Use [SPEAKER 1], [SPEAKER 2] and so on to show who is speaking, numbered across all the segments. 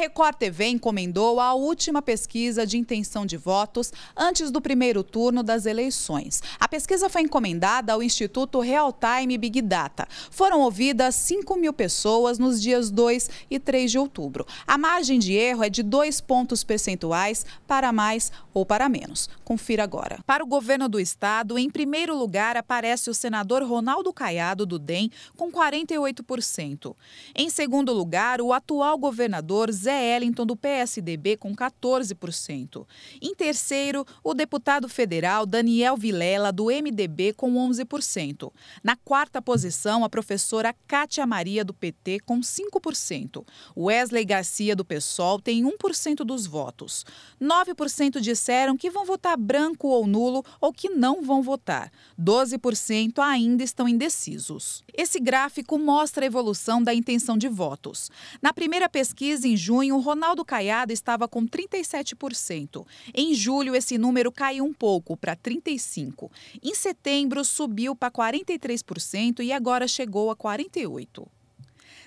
[SPEAKER 1] Record TV encomendou a última pesquisa de intenção de votos antes do primeiro turno das eleições. A pesquisa foi encomendada ao Instituto Real Time Big Data. Foram ouvidas 5 mil pessoas nos dias 2 e 3 de outubro. A margem de erro é de 2 pontos percentuais para mais ou para menos. Confira agora. Para o governo do estado, em primeiro lugar aparece o senador Ronaldo Caiado, do DEM, com 48%. Em segundo lugar, o atual governador Zé José Ellington, do PSDB, com 14%. Em terceiro, o deputado federal Daniel Vilela, do MDB, com 11%. Na quarta posição, a professora Cátia Maria, do PT, com 5%. Wesley Garcia, do PSOL, tem 1% dos votos. 9% disseram que vão votar branco ou nulo ou que não vão votar. 12% ainda estão indecisos. Esse gráfico mostra a evolução da intenção de votos. Na primeira pesquisa, em junho, junho, Ronaldo Caiado estava com 37%. Em julho, esse número caiu um pouco, para 35%. Em setembro, subiu para 43% e agora chegou a 48%.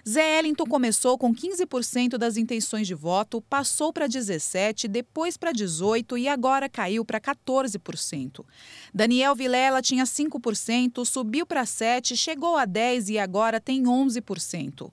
[SPEAKER 1] Zé Ellington começou com 15% das intenções de voto, passou para 17%, depois para 18% e agora caiu para 14%. Daniel Vilela tinha 5%, subiu para 7%, chegou a 10% e agora tem 11%.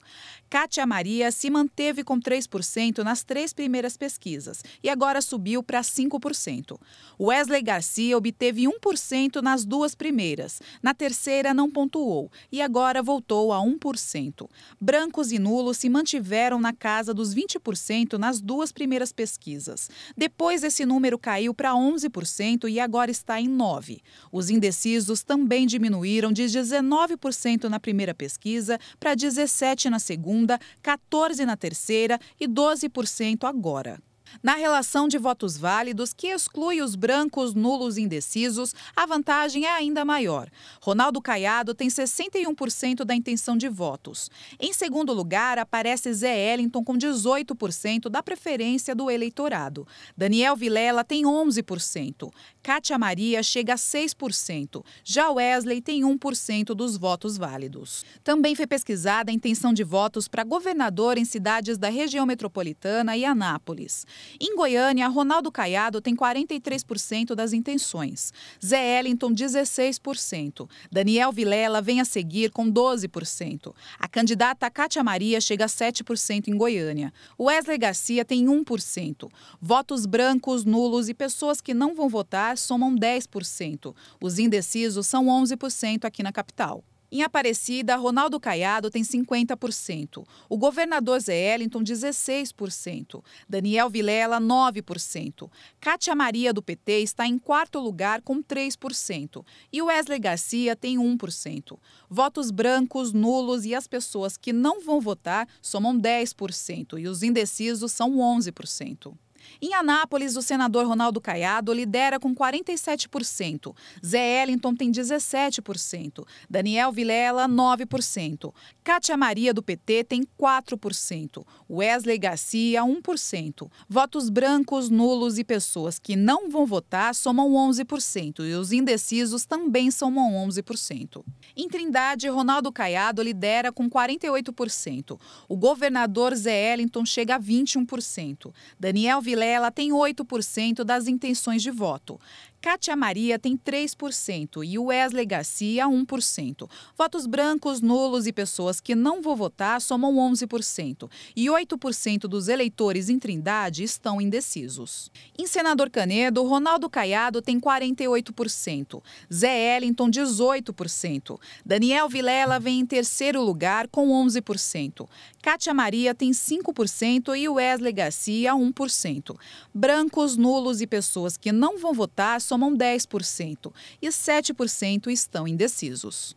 [SPEAKER 1] Kátia Maria se manteve com 3% nas três primeiras pesquisas e agora subiu para 5%. Wesley Garcia obteve 1% nas duas primeiras, na terceira não pontuou e agora voltou a 1%. Branco brancos e nulos se mantiveram na casa dos 20% nas duas primeiras pesquisas. Depois, esse número caiu para 11% e agora está em 9%. Os indecisos também diminuíram de 19% na primeira pesquisa para 17% na segunda, 14% na terceira e 12% agora. Na relação de votos válidos, que exclui os brancos, nulos e indecisos, a vantagem é ainda maior. Ronaldo Caiado tem 61% da intenção de votos. Em segundo lugar, aparece Zé Ellington com 18% da preferência do eleitorado. Daniel Vilela tem 11%. Cátia Maria chega a 6%. Já Wesley tem 1% dos votos válidos. Também foi pesquisada a intenção de votos para governador em cidades da região metropolitana e Anápolis. Em Goiânia, Ronaldo Caiado tem 43% das intenções, Zé Ellington 16%, Daniel Vilela vem a seguir com 12%. A candidata Cátia Maria chega a 7% em Goiânia. Wesley Garcia tem 1%. Votos brancos, nulos e pessoas que não vão votar somam 10%. Os indecisos são 11% aqui na capital. Em Aparecida, Ronaldo Caiado tem 50%, o governador Zé Ellington 16%, Daniel Vilela 9%, Cátia Maria do PT está em quarto lugar com 3% e Wesley Garcia tem 1%. Votos brancos, nulos e as pessoas que não vão votar somam 10% e os indecisos são 11%. Em Anápolis, o senador Ronaldo Caiado lidera com 47%. Zé Ellington tem 17%. Daniel Vilela, 9%. Cátia Maria, do PT, tem 4%. Wesley Garcia, 1%. Votos brancos, nulos e pessoas que não vão votar somam 11%. E os indecisos também somam 11%. Em Trindade, Ronaldo Caiado lidera com 48%. O governador Zé Ellington chega a 21%. Daniel Vilela Vilela tem 8% das intenções de voto. Cátia Maria tem 3% e Wesley Garcia 1%. Votos brancos, nulos e pessoas que não vão votar somam 11%. E 8% dos eleitores em Trindade estão indecisos. Em Senador Canedo, Ronaldo Caiado tem 48%. Zé Ellington, 18%. Daniel Vilela vem em terceiro lugar com 11%. Cátia Maria tem 5% e Wesley Garcia 1%. Brancos, nulos e pessoas que não vão votar somam 10% e 7% estão indecisos.